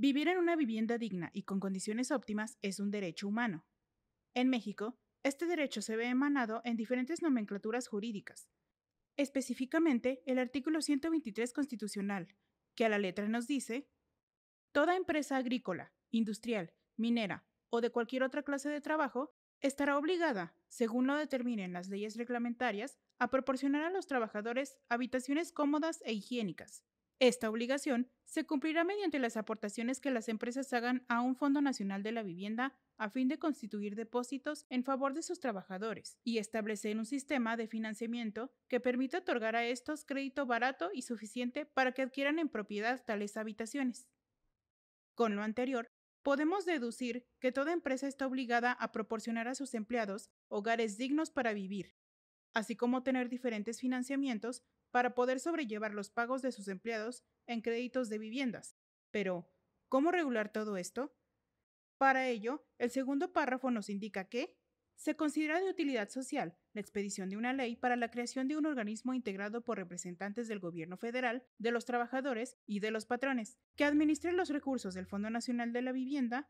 Vivir en una vivienda digna y con condiciones óptimas es un derecho humano. En México, este derecho se ve emanado en diferentes nomenclaturas jurídicas, específicamente el artículo 123 constitucional, que a la letra nos dice, Toda empresa agrícola, industrial, minera o de cualquier otra clase de trabajo estará obligada, según lo determinen las leyes reglamentarias, a proporcionar a los trabajadores habitaciones cómodas e higiénicas, esta obligación se cumplirá mediante las aportaciones que las empresas hagan a un Fondo Nacional de la Vivienda a fin de constituir depósitos en favor de sus trabajadores y establecer un sistema de financiamiento que permita otorgar a estos crédito barato y suficiente para que adquieran en propiedad tales habitaciones. Con lo anterior, podemos deducir que toda empresa está obligada a proporcionar a sus empleados hogares dignos para vivir, así como tener diferentes financiamientos para poder sobrellevar los pagos de sus empleados en créditos de viviendas. Pero, ¿cómo regular todo esto? Para ello, el segundo párrafo nos indica que se considera de utilidad social la expedición de una ley para la creación de un organismo integrado por representantes del gobierno federal, de los trabajadores y de los patrones, que administre los recursos del Fondo Nacional de la Vivienda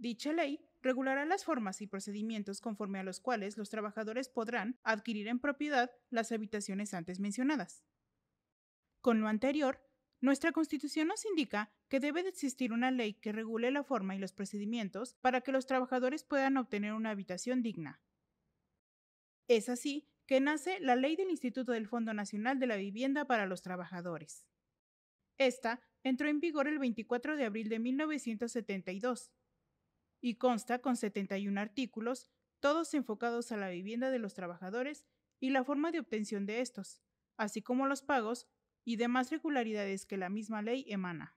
Dicha ley regulará las formas y procedimientos conforme a los cuales los trabajadores podrán adquirir en propiedad las habitaciones antes mencionadas. Con lo anterior, nuestra Constitución nos indica que debe de existir una ley que regule la forma y los procedimientos para que los trabajadores puedan obtener una habitación digna. Es así que nace la ley del Instituto del Fondo Nacional de la Vivienda para los Trabajadores. Esta entró en vigor el 24 de abril de 1972 y consta con 71 artículos, todos enfocados a la vivienda de los trabajadores y la forma de obtención de estos, así como los pagos y demás regularidades que la misma ley emana.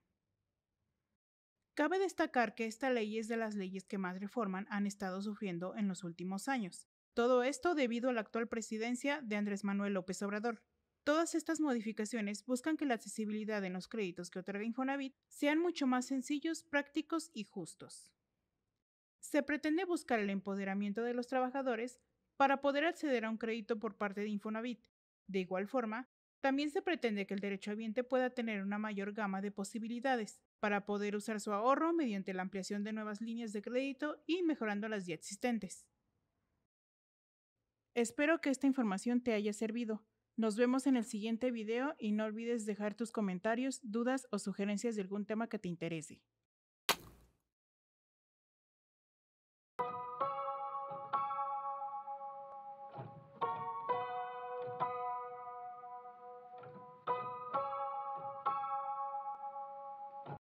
Cabe destacar que esta ley es de las leyes que más reforman han estado sufriendo en los últimos años. Todo esto debido a la actual presidencia de Andrés Manuel López Obrador. Todas estas modificaciones buscan que la accesibilidad en los créditos que otorga Infonavit sean mucho más sencillos, prácticos y justos se pretende buscar el empoderamiento de los trabajadores para poder acceder a un crédito por parte de Infonavit. De igual forma, también se pretende que el derechohabiente pueda tener una mayor gama de posibilidades para poder usar su ahorro mediante la ampliación de nuevas líneas de crédito y mejorando las ya existentes. Espero que esta información te haya servido. Nos vemos en el siguiente video y no olvides dejar tus comentarios, dudas o sugerencias de algún tema que te interese.